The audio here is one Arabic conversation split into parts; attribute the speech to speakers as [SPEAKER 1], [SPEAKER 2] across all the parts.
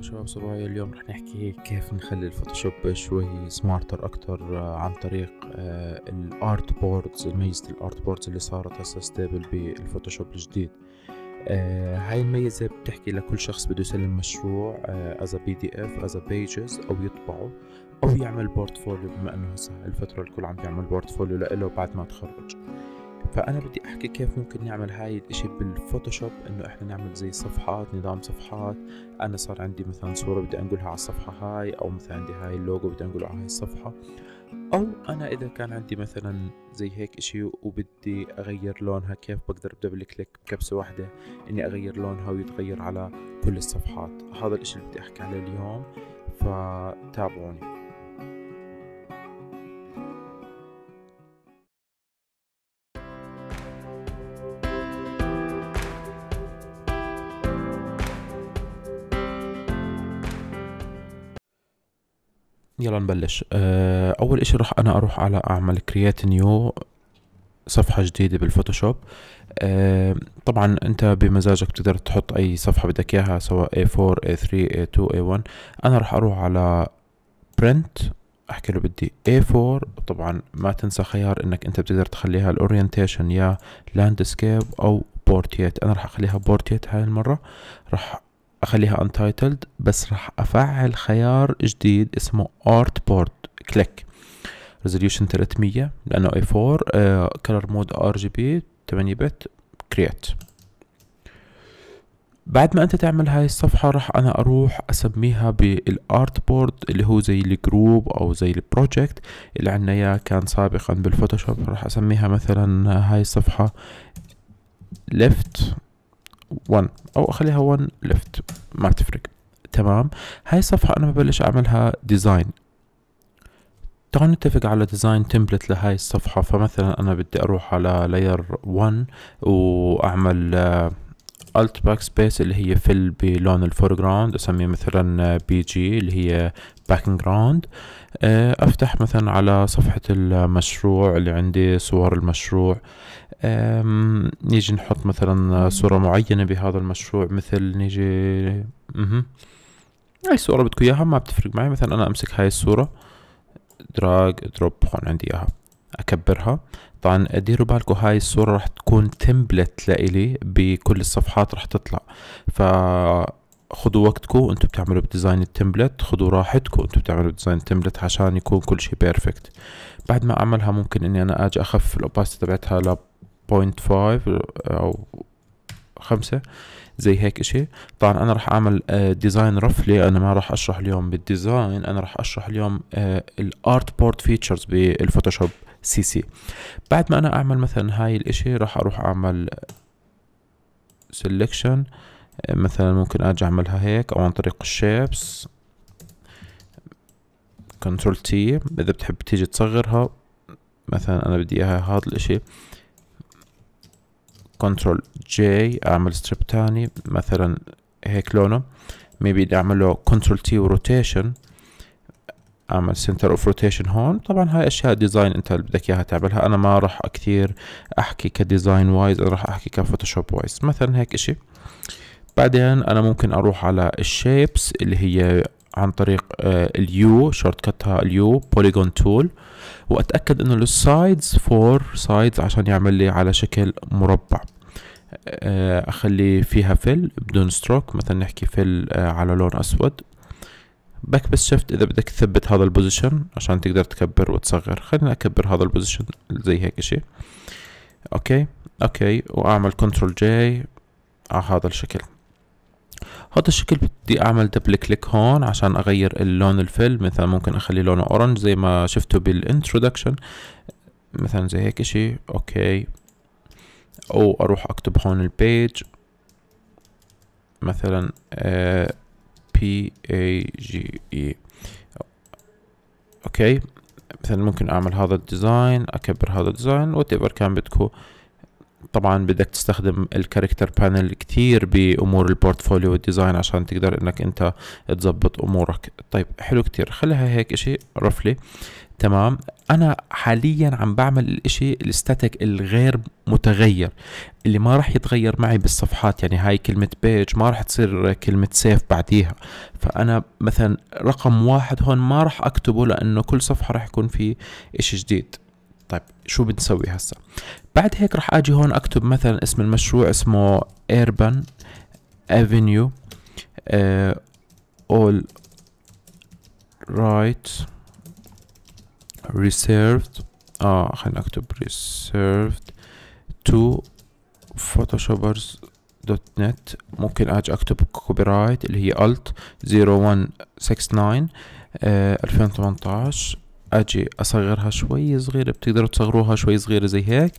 [SPEAKER 1] شباب صبايا اليوم رح نحكي كيف نخلي الفوتوشوب شوي سمارتر اكتر آه، عن طريق الارت بوردز ميزة الارت بوردز اللي صارت هسه ستيبل بالفوتوشوب الجديد آه، هاي الميزة بتحكي لكل شخص بده يسلم مشروع از بي دي اف از بيجز او يطبعه او يعمل بورتفوليو بما انه هسه الفترة الكل عم بيعمل بورتفوليو لإله بعد ما تخرج فانا بدي احكي كيف ممكن نعمل هاي الاشي بالفوتوشوب انه احنا نعمل زي صفحات نظام صفحات انا صار عندي مثلا صورة بدي انقلها على الصفحة هاي او مثلا عندي هاي اللوجو بدي انقله على هاي الصفحة او انا اذا كان عندي مثلا زي هيك اشي وبدي اغير لونها كيف بقدر بدبل كليك بكبسة واحدة اني اغير لونها ويتغير على كل الصفحات هذا الاشي اللي بدي احكي عليه اليوم فتابعوني يلا نبلش آه، اول اشي رح انا اروح على اعمل كرييت نيو صفحة جديدة بالفوتوشوب آه، طبعا انت بمزاجك تقدر تحط اي صفحة بدك اياها سواء A4 A3 A2 A1 انا رح اروح على برنت احكي له بدي A4 طبعا ما تنسى خيار انك انت بتقدر تخليها الاورينتيشن يا لاندسكيب او بورتيت انا رح اخليها بورتيت هاي المرة رح اخليها untitled بس راح افعل خيار جديد اسمه art board click resolution 300 لانه اي 4 uh, color mode RGB 8 بت create بعد ما انت تعمل هاي الصفحة راح انا اروح اسميها بالارت بورد اللي هو زي الجروب او زي البروجكت اللي عنا اياه كان سابقا بالفوتوشوب راح اسميها مثلا هاي الصفحة left one او اخليها one left ما بتفرق تمام هاي الصفحة أنا ببلش أعملها ديزاين تعالوا نتفق على ديزاين تمبلت لهاي الصفحة فمثلا أنا بدي أروح على لاير 1 وأعمل الت باك سبيس اللي هي فل بلون الفورجراوند اسميه مثلا بي جي اللي هي باكينج آه، جراوند افتح مثلا على صفحة المشروع اللي عندي صور المشروع نيجي نحط مثلا صورة معينة بهذا المشروع مثل نيجي اها اي صورة بدكم اياها ما بتفرق معي مثلا انا امسك هاي الصورة دراج دروب هون عندي اياها اكبرها طبعا ديروا بالكم هاي الصورة راح تكون تمبلت لإلي بكل الصفحات راح تطلع ف خدوا وقتكم وانتم بتعملوا بديزاين التمبلت خدوا راحتكم وانتم بتعملوا بديزاين التمبلت عشان يكون كل شيء بيرفكت بعد ما اعملها ممكن اني انا اجي اخفف الاوباستي تبعتها بوينت فايف او خمسة زي هيك اشي طبعا انا راح اعمل ديزاين آه، رفلي انا ما راح اشرح اليوم بالديزاين انا راح اشرح اليوم الارت بورد فيتشرز بالفوتوشوب سي سي بعد ما انا اعمل مثلا هاي الاشي راح اروح اعمل سيلكشن آه، مثلا ممكن اجي اعملها هيك او عن طريق الشيبس كنترول تي اذا بتحب تيجي تصغرها مثلا انا بدي اياها هذا الاشي كنترول جي اعمل ستريب تاني مثلا هيك لونه بدي اعمل له كنترول تي وروتيشن اعمل سنتر اوف روتيشن هون طبعا هاي اشياء ديزاين انت اللي بدك اياها تعملها انا ما راح كثير احكي كديزاين وايز انا راح احكي كفوتوشوب وايز مثلا هيك اشي بعدين انا ممكن اروح على الشيبس اللي هي عن طريق آه، اليو شورت كتها اليو بوليجون تول واتاكد انه السايدز فور سايدز عشان يعمل لي على شكل مربع آه، آه، اخلي فيها فيل بدون ستروك مثلا نحكي فيل على لون اسود بكبس شفت اذا بدك تثبت هذا البوزيشن عشان تقدر تكبر وتصغر خلينا اكبر هذا البوزيشن زي هيك شيء اوكي اوكي واعمل كنترول جي على هذا الشكل هذا الشكل بدي اعمل دبل كليك هون عشان اغير اللون الفيل مثلا ممكن اخلي لونه اورنج زي ما شفتوا بالانترودكشن مثلا زي هيك اشي اوكي او اروح اكتب هون البيج مثلا بي اي جي اي اوكي مثلا ممكن اعمل هذا الديزاين اكبر هذا الديزاين وات ايفر كان بدكم طبعا بدك تستخدم الكاركتر بانل كتير بامور البورتفوليو والديزاين عشان تقدر انك انت تظبط امورك طيب حلو كتير خليها هيك اشي رفلي تمام انا حاليا عم بعمل الاشي الاستاتيك الغير متغير اللي ما راح يتغير معي بالصفحات يعني هاي كلمة بيج ما راح تصير كلمة سيف بعديها فانا مثلا رقم واحد هون ما راح اكتبه لانه كل صفحة راح يكون في اشي جديد طيب شو بنسوي هسا بعد هيك راح اجي هون اكتب مثلا اسم المشروع اسمه ايربان افينيو آه، all right reserved اه خلينا اكتب reserved to photoshoppers دوت نت ممكن اجي اكتب كوبي رايت اللي هي الت 0169 2018 اجي اصغرها شوي صغيرة بتقدروا تصغروها شوي صغيرة زي هيك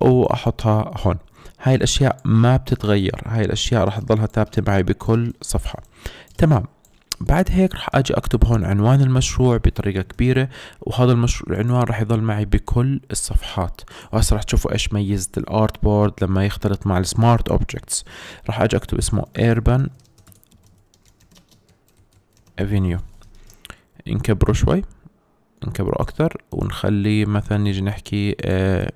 [SPEAKER 1] واحطها هون هاي الاشياء ما بتتغير هاي الاشياء راح تضلها ثابتة معي بكل صفحة تمام بعد هيك راح اجي اكتب هون عنوان المشروع بطريقة كبيرة وهذا المشروع العنوان راح يضل معي بكل الصفحات وهسه راح تشوفوا ايش ميزة الارت بورد لما يختلط مع السمارت اوبجكتس راح اجي اكتب اسمه ايربان افينيو نكبره شوي نكبره أكثر ونخليه مثلا نيجي نحكي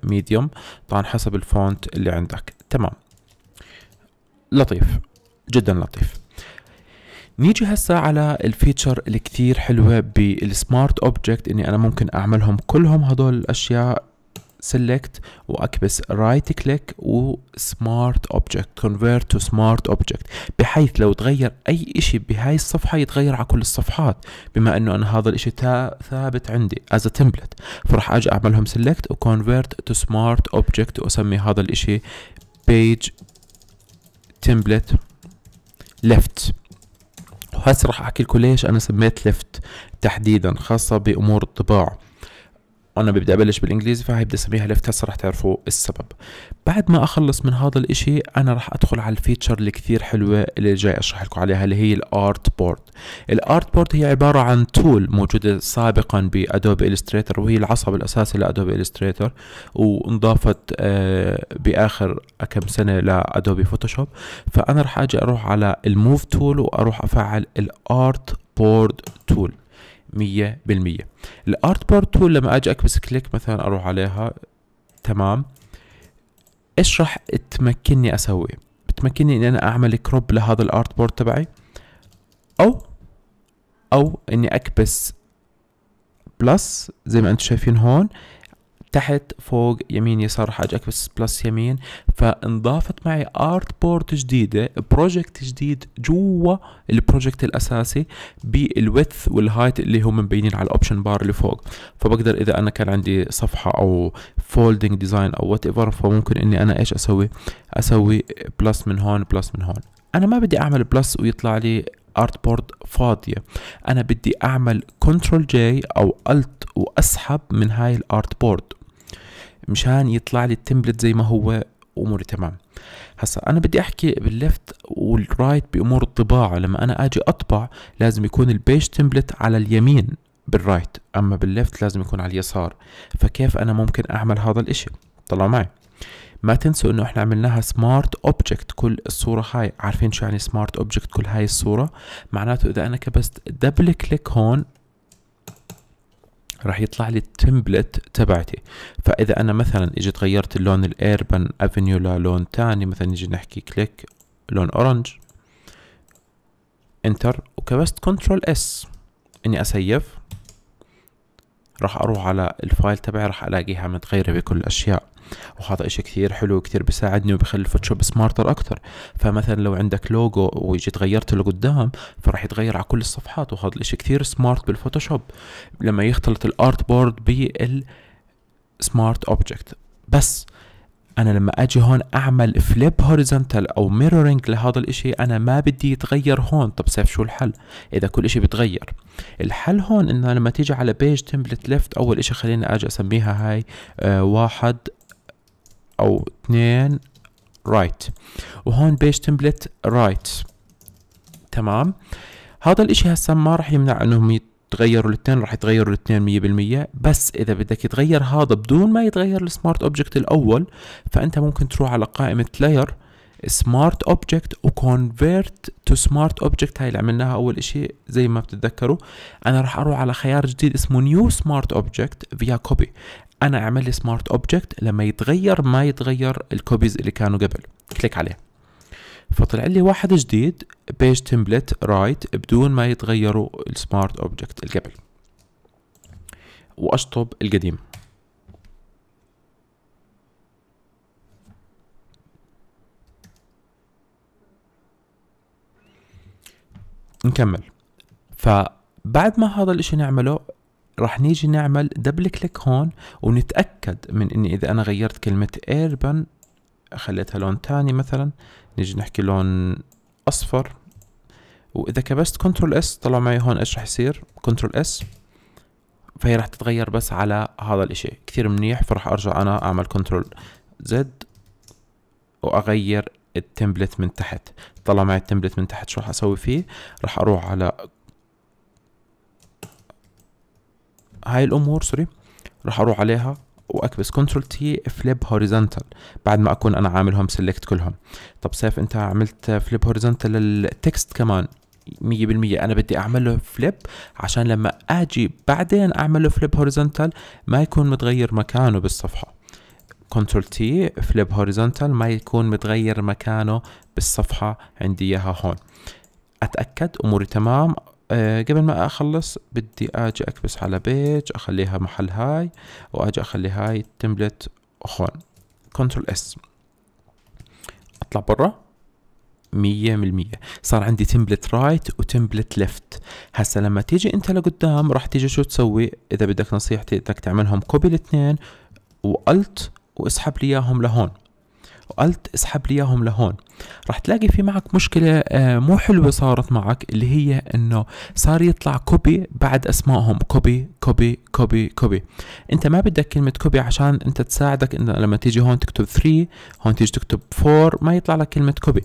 [SPEAKER 1] ميديوم آه، طبعا حسب الفونت اللي عندك تمام لطيف جدا لطيف نيجي هسه على الفيتشر اللي كتير حلوة بالسمارت اوبجكت اني انا ممكن اعملهم كلهم هدول الاشياء select واكبس right click و smart object convert to smart object بحيث لو تغير اي اشي بهاي الصفحة يتغير على كل الصفحات بما انه انا هذا الاشي ثابت عندي as a template فراح اجي اعملهم select و convert to smart object واسمي هذا الاشي page template left وهسه راح احكي لكم ليش انا سميت ليفت تحديدا خاصه بامور الطباعه وانا بدي ابلش بالانجليزي فهي بدي اسميها ليفت هسه رح تعرفوا السبب بعد ما اخلص من هذا الاشي انا رح ادخل على الفيتشر اللي كثير حلوه اللي جاي اشرح لكم عليها اللي هي الارت بورد الارت بورد هي عباره عن تول موجوده سابقا بادوبي الستريتر وهي العصب الاساسي لادوبي الستريتر وانضافت آه، باخر كم سنه لادوبي فوتوشوب فانا رح اجي اروح على الموف تول واروح افعل الارت بورد تول مية بالمية الارت بار تول لما اجي اكبس كليك مثلا اروح عليها تمام ايش راح تمكنني اسوي بتمكنني اني انا اعمل كروب لهذا الارت بورد تبعي او او اني اكبس بلس زي ما انتم شايفين هون تحت فوق يمين يسار راح اكبس بلس يمين فانضافت معي ارت بورد جديده بروجكت جديد جوا البروجكت الاساسي بالويث والهايت اللي هم مبينين على الاوبشن بار اللي فوق فبقدر اذا انا كان عندي صفحه او فولدنج ديزاين او وات ايفر فممكن اني انا ايش اسوي اسوي بلس من هون بلس من هون انا ما بدي اعمل بلس ويطلع لي ارت بورد فاضيه انا بدي اعمل كنترول جي او الت واسحب من هاي الارت بورد مشان يطلع لي التمبلت زي ما هو اموري تمام هسا انا بدي احكي بالليفت والرايت بامور الطباعه لما انا اجي اطبع لازم يكون البيج تمبلت على اليمين بالرايت اما بالليفت لازم يكون على اليسار فكيف انا ممكن اعمل هذا الاشي طلعوا معي ما تنسوا انه احنا عملناها سمارت اوبجكت كل الصوره هاي عارفين شو يعني سمارت اوبجكت كل هاي الصوره معناته اذا انا كبست دبل كليك هون راح يطلع لي التمبلت تبعتي فاذا انا مثلا اجيت غيرت اللون الايربن افنيو للون تاني مثلا نجي نحكي كليك لون اورنج انتر وكبست كنترول اس اني اسيف راح اروح على الفايل تبعي راح الاقيها متغيره بكل الاشياء وهذا إشي كثير حلو كثير بيساعدني وبخلي الفوتوشوب سمارتر أكثر فمثلا لو عندك لوجو ويجي غيرته لقدام فراح يتغير على كل الصفحات وهذا الإشي كثير سمارت بالفوتوشوب لما يختلط الارت بورد بالسمارت اوبجكت بس انا لما اجي هون اعمل فليب هوريزونتال او ميرورينج لهذا الاشي انا ما بدي يتغير هون طب سيف شو الحل اذا كل اشي بتغير الحل هون انه لما تيجي على بيج تمبلت ليفت اول اشي خليني اجي اسميها هاي آه واحد او اثنين رايت وهون بيج تمبلت رايت تمام هذا الاشي هسه ما راح يمنع انهم يتغيروا الاثنين راح يتغيروا الاثنين مية بالمية بس اذا بدك يتغير هذا بدون ما يتغير السمارت اوبجكت الاول فانت ممكن تروح على قائمة لاير سمارت اوبجكت وكونفيرت تو سمارت اوبجكت هاي اللي عملناها اول اشي زي ما بتتذكروا انا راح اروح على خيار جديد اسمه نيو سمارت اوبجكت فيا كوبي انا اعمل لي سمارت اوبجكت لما يتغير ما يتغير الكوبيز اللي كانوا قبل كليك عليه فطلع لي واحد جديد بيج تمبلت رايت بدون ما يتغيروا السمارت اوبجكت اللي قبل واشطب القديم نكمل فبعد ما هذا الاشي نعمله راح نيجي نعمل دبل كليك هون ونتأكد من اني اذا انا غيرت كلمة ايربن خليتها لون تاني مثلا نيجي نحكي لون اصفر واذا كبست كنترول اس طلعوا معي هون ايش راح يصير كنترول اس فهي راح تتغير بس على هذا الاشي كثير منيح فراح ارجع انا اعمل كنترول زد واغير التمبلت من تحت طلع معي التمبلت من تحت شو راح اسوي فيه راح اروح على هاي الامور سوري راح اروح عليها واكبس كنترول تي فليب هوريزونتال بعد ما اكون انا عاملهم سيلكت كلهم طب سيف انت عملت فليب هوريزونتال للتكست كمان 100% أنا بدي أعمله فليب عشان لما أجي بعدين أعمله فليب هوريزونتال ما يكون متغير مكانه بالصفحة كنترول تي فليب هوريزونتال ما يكون متغير مكانه بالصفحة عندي إياها هون أتأكد أموري تمام آه، قبل ما اخلص بدي اجي اكبس على بيج اخليها محل هاي واجي اخلي هاي التمبلت اخون كنترول اس اطلع برا مية بالمية صار عندي تمبلت رايت وتمبلت ليفت هسا لما تيجي انت لقدام راح تيجي شو تسوي اذا بدك نصيحتي بدك تعملهم كوبي الاثنين والت واسحب لي اياهم لهون وقلت اسحب لي اياهم لهون رح تلاقي في معك مشكلة آه، مو حلوة صارت معك اللي هي انه صار يطلع كوبي بعد اسمائهم كوبي كوبي كوبي كوبي انت ما بدك كلمة كوبي عشان انت تساعدك انه لما تيجي هون تكتب 3 هون تيجي تكتب 4 ما يطلع لك كلمة كوبي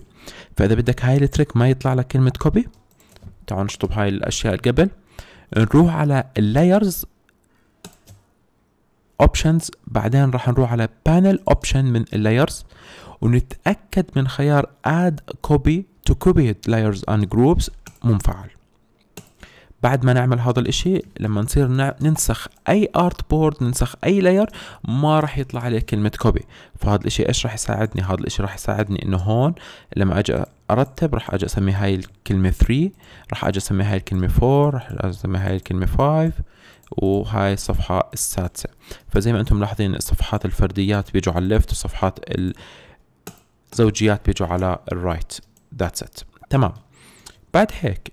[SPEAKER 1] فاذا بدك هاي التريك ما يطلع لك كلمة كوبي تعالوا نشطب هاي الاشياء قبل نروح على اللايرز اوبشنز بعدين راح نروح على بانل اوبشن من اللايرز ونتأكد من خيار اد كوبي تو كوبي لايرز اند جروبز منفعل بعد ما نعمل هذا الاشي لما نصير ننسخ اي ارت بورد ننسخ اي لاير ما راح يطلع عليه كلمة كوبي فهذا الاشي ايش راح يساعدني هذا الاشي راح يساعدني انه هون لما اجي ارتب راح اجي اسمي هاي الكلمة 3 راح اجي اسمي هاي الكلمة 4 راح اسمي هاي الكلمة 5 وهاي الصفحة السادسة فزي ما انتم ملاحظين الصفحات الفرديات بيجوا على الليفت وصفحات الزوجيات بيجوا على الرايت ذاتس ات تمام بعد هيك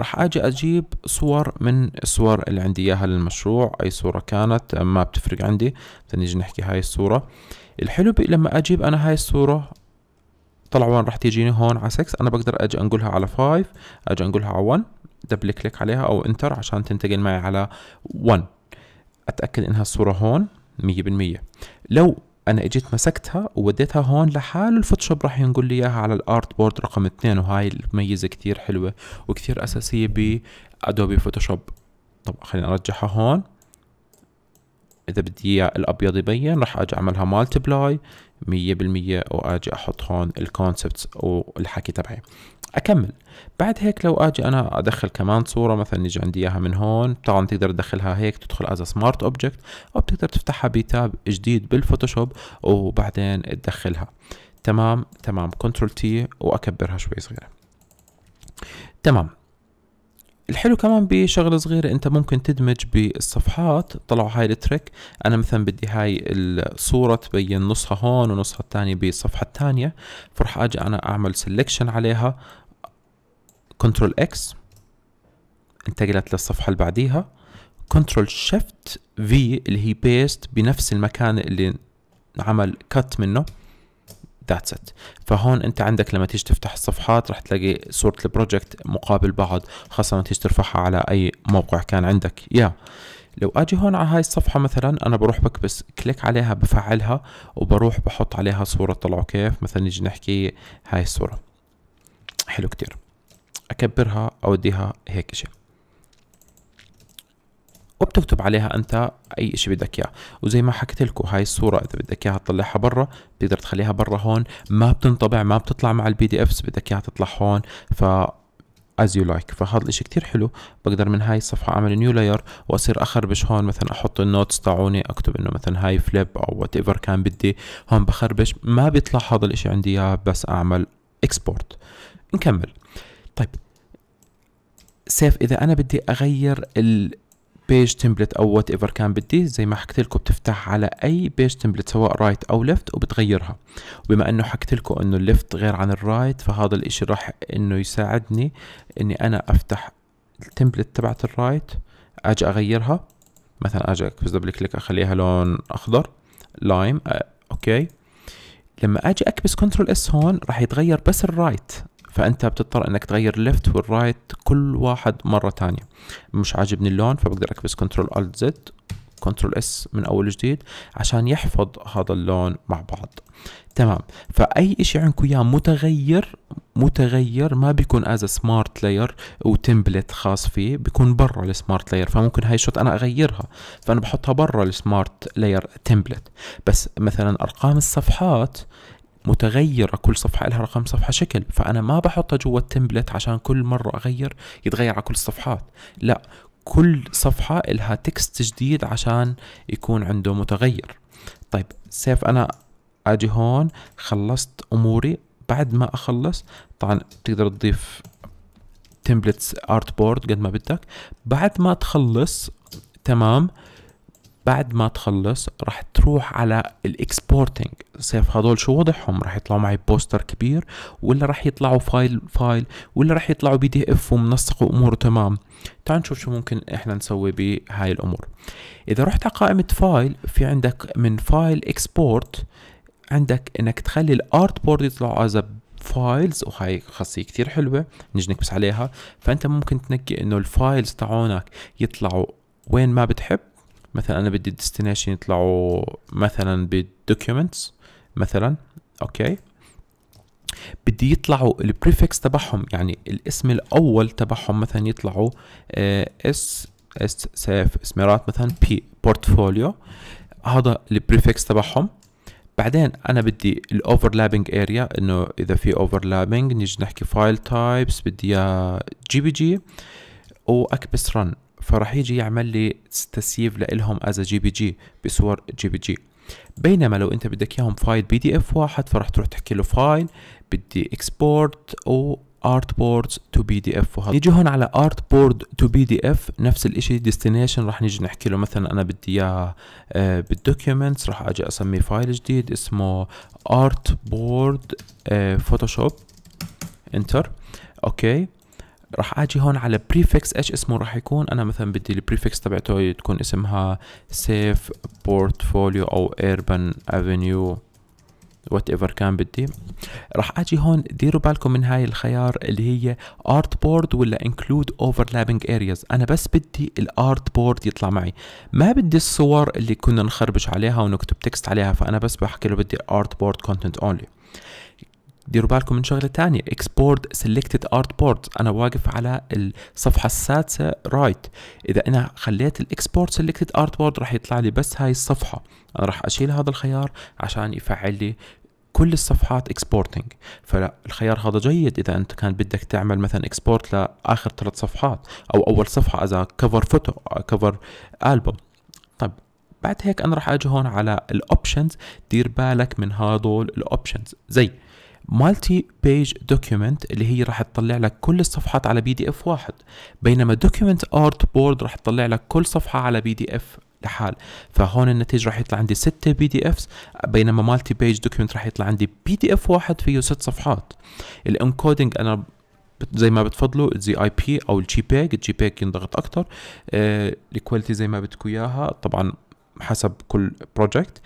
[SPEAKER 1] راح اجي اجيب صور من الصور اللي عندي اياها للمشروع اي صورة كانت ما بتفرق عندي مثلا نيجي نحكي هاي الصورة الحلو لما اجيب انا هاي الصورة طلع وين راح تجيني هون على 6 انا بقدر اجي انقلها على 5 اجي انقلها على 1 دبل كليك عليها او انتر عشان تنتقل معي على 1 اتاكد انها الصوره هون 100% لو انا اجيت مسكتها ووديتها هون لحال الفوتوشوب راح ينقل لي اياها على الارت بورد رقم 2 وهاي الميزه كثير حلوه وكثير اساسيه بادوبي فوتوشوب طب خليني ارجعها هون اذا بدي اياه الابيض يبين راح اجي اعملها مالتي بلاي مية بالمية واجي احط هون الكونسبت والحكي تبعي اكمل بعد هيك لو اجي انا ادخل كمان صوره مثلا يجي عندي اياها من هون طبعا تقدر تدخلها هيك تدخل از سمارت اوبجكت او بتقدر تفتحها بتاب جديد بالفوتوشوب وبعدين تدخلها تمام تمام كنترول تي واكبرها شوي صغيره تمام الحلو كمان بشغله صغيره انت ممكن تدمج بالصفحات طلعوا هاي التريك انا مثلا بدي هاي الصوره تبين نصها هون ونصها الثانية بالصفحه الثانيه فرح اجي انا اعمل سلكشن عليها كنترول اكس انتقلت للصفحه اللي بعديها كنترول شيفت في اللي هي بيست بنفس المكان اللي عمل كت منه ذاتس ات فهون انت عندك لما تيجي تفتح الصفحات رح تلاقي صوره البروجكت مقابل بعض خاصه لما تيجي ترفعها على اي موقع كان عندك يا yeah. لو اجي هون على هاي الصفحه مثلا انا بروح بكبس كليك عليها بفعلها وبروح بحط عليها صوره طلعوا كيف مثلا نيجي نحكي هاي الصوره حلو كتير اكبرها اوديها هيك شيء وبتكتب عليها انت اي شيء بدك اياه وزي ما حكيت لكم هاي الصوره اذا بدك اياها تطلعها برا بتقدر تخليها برا هون ما بتنطبع ما بتطلع مع البي دي افس بدك اياها تطلع هون ف از يو لايك فهذا الاشي كتير حلو بقدر من هاي الصفحة اعمل نيو لاير واصير اخربش هون مثلا احط النوتس تاعوني اكتب انه مثلا هاي فليب او وات ايفر كان بدي هون بخربش ما بيطلع هذا الاشي عندي اياه بس اعمل اكسبورت نكمل طيب سيف اذا انا بدي اغير ال بيج تمبلت او وات ايفر كان بدي زي ما حكيت لكم بتفتح على اي بيج تمبلت سواء رايت او ليفت وبتغيرها وبما انه حكيت لكم انه الليفت غير عن الرايت فهذا الاشي راح انه يساعدني اني انا افتح التمبلت تبعت الرايت اجي اغيرها مثلا اجي اكبس دبل كليك اخليها لون اخضر لايم اوكي لما اجي اكبس كنترول اس هون راح يتغير بس الرايت فانت بتضطر انك تغير الليفت والرايت كل واحد مره تانية مش عاجبني اللون فبقدر اكبس كنترول الت زد كنترول اس من اول جديد عشان يحفظ هذا اللون مع بعض تمام فاي شيء عندكم اياه متغير متغير ما بيكون از سمارت لاير وتمبلت خاص فيه بيكون برا السمارت لاير فممكن هاي الشوت انا اغيرها فانا بحطها برا السمارت لاير تمبلت بس مثلا ارقام الصفحات متغيرة كل صفحة لها رقم صفحة شكل فأنا ما بحطها جوا التمبلت عشان كل مرة أغير يتغير على كل الصفحات لا كل صفحة لها تكست جديد عشان يكون عنده متغير طيب سيف أنا أجي هون خلصت أموري بعد ما أخلص طبعا بتقدر تضيف تمبلتس ارت بورد قد ما بدك بعد ما تخلص تمام بعد ما تخلص راح تروح على الاكسبورتنج سيف هذول شو وضعهم راح يطلعوا معي بوستر كبير ولا راح يطلعوا فايل فايل ولا راح يطلعوا بي دي اف ومنسق واموره تمام تعال نشوف شو ممكن احنا نسوي بهاي الامور اذا رحت على قائمه فايل في عندك من فايل اكسبورت عندك انك تخلي الارت بورد يطلع از فايلز وهاي خاصية كتير حلوة نجي نكبس عليها فأنت ممكن تنقي إنه الفايلز تاعونك يطلعوا وين ما بتحب مثلا انا بدي الديستنيشن يطلعوا مثلا بالدوكيومنتس مثلا اوكي بدي يطلعوا البريفكس تبعهم يعني الاسم الاول تبعهم مثلا يطلعوا آه، اس اس سيف اسمرات مثلا بي بورتفوليو هذا البريفكس تبعهم بعدين انا بدي الاوفرلابنج اريا انه اذا في اوفرلابنج نيجي نحكي فايل تايبس بدي اياه جي بي جي واكبس رن فراح يجي يعمل لي تسييف لإلهم از جي بي جي بصور جي بي جي بينما لو انت بدك اياهم فايل بي دي اف واحد فراح تروح تحكي له فايل بدي اكسبورت او ارت بورد تو بي دي اف وهذا نيجي هون على ارت بورد تو بي دي اف نفس الاشي ديستنيشن راح نيجي نحكي له مثلا انا بدي اياه آه، بالدوكيومنتس راح اجي اسميه فايل جديد اسمه ارت بورد فوتوشوب انتر اوكي راح اجي هون على بريفكس ايش اسمه راح يكون انا مثلا بدي البريفكس تبعته تكون اسمها سيف بورتفوليو او ايربن افينيو وات ايفر كان بدي راح اجي هون ديروا بالكم من هاي الخيار اللي هي ارت بورد ولا انكلود اوفرلابنج ارياز انا بس بدي الارت بورد يطلع معي ما بدي الصور اللي كنا نخربش عليها ونكتب تكست عليها فانا بس بحكي له بدي ارت بورد كونتنت اونلي ديروا بالكم من شغله تانية اكسبورت سيلكتد ارت بورت انا واقف على الصفحه السادسه رايت right. اذا انا خليت الاكسبورت سيلكتد ارت بورت راح يطلع لي بس هاي الصفحه انا راح اشيل هذا الخيار عشان يفعل لي كل الصفحات اكسبورتنج فالخيار هذا جيد اذا انت كان بدك تعمل مثلا اكسبورت لاخر ثلاث صفحات او اول صفحه اذا كفر فوتو كفر البوم طيب بعد هيك انا راح اجي هون على الاوبشنز دير بالك من هذول الاوبشنز زي مالتي بيج دوكيومنت اللي هي راح تطلع لك كل الصفحات على بي دي اف واحد بينما دوكيومنت ارت بورد راح تطلع لك كل صفحه على بي دي اف لحال فهون النتيجه راح يطلع عندي 6 بي دي اف بينما مالتي بيج دوكيومنت راح يطلع عندي بي دي اف واحد فيه ست صفحات الانكودينج انا زي ما بتفضلوا الزي اي بي او الجي بيج الجي بيج ينضغط اكثر الكواليتي آه، زي ما بدكم اياها طبعا حسب كل بروجكت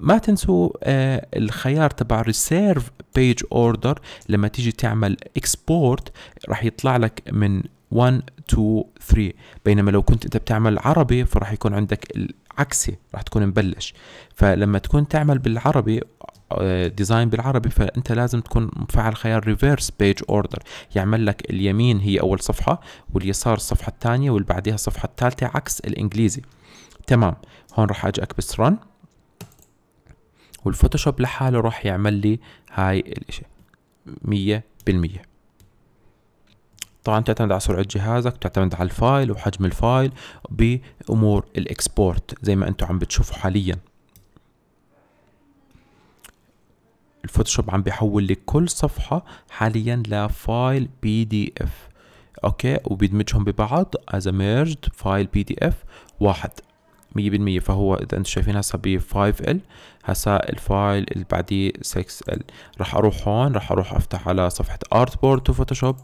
[SPEAKER 1] ما تنسوا آه، الخيار تبع ريسيرف بيج اوردر لما تيجي تعمل اكسبورت راح يطلع لك من 1 2 3 بينما لو كنت انت بتعمل عربي فراح يكون عندك العكسي راح تكون مبلش فلما تكون تعمل بالعربي ديزاين آه، بالعربي فانت لازم تكون مفعل خيار ريفيرس بيج اوردر يعمل لك اليمين هي اول صفحه واليسار الصفحه الثانيه واللي بعديها الصفحه الثالثه عكس الانجليزي تمام هون راح اجي اكبس رن والفوتوشوب لحاله راح يعمل لي هاي الاشي مية بالمية طبعا تعتمد على سرعة جهازك تعتمد على الفايل وحجم الفايل بأمور الإكسبورت زي ما أنتم عم بتشوفوا حاليا الفوتوشوب عم بيحول لي كل صفحة حاليا لفايل بي دي اف اوكي وبيدمجهم ببعض از ميرجد فايل بي دي اف واحد مية بالمية فهو اذا انتم شايفين هسا ب 5 l هسا الفايل اللي بعديه 6 l راح اروح هون راح اروح افتح على صفحة ارت بورد تو فوتوشوب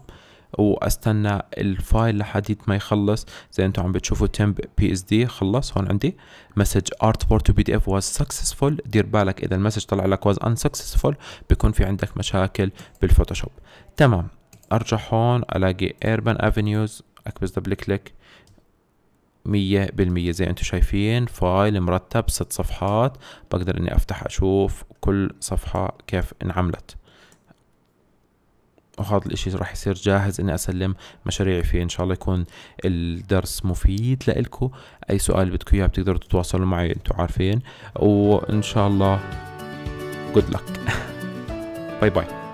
[SPEAKER 1] واستنى الفايل لحد ما يخلص زي انتم عم بتشوفوا تمب بي اس دي خلص هون عندي مسج ارت بورت تو بي دي اف واز سكسسفول دير بالك اذا المسج طلع لك واز ان سكسسفول بيكون في عندك مشاكل بالفوتوشوب تمام ارجع هون الاقي ايربن افنيوز اكبس دبل كليك مية بالمية زي انتو شايفين فايل مرتب ست صفحات بقدر اني افتح اشوف كل صفحة كيف انعملت وهذا الاشي راح يصير جاهز اني اسلم مشاريعي فيه ان شاء الله يكون الدرس مفيد لإلكو اي سؤال بدكم اياه بتقدروا تتواصلوا معي انتو عارفين وان شاء الله good luck باي باي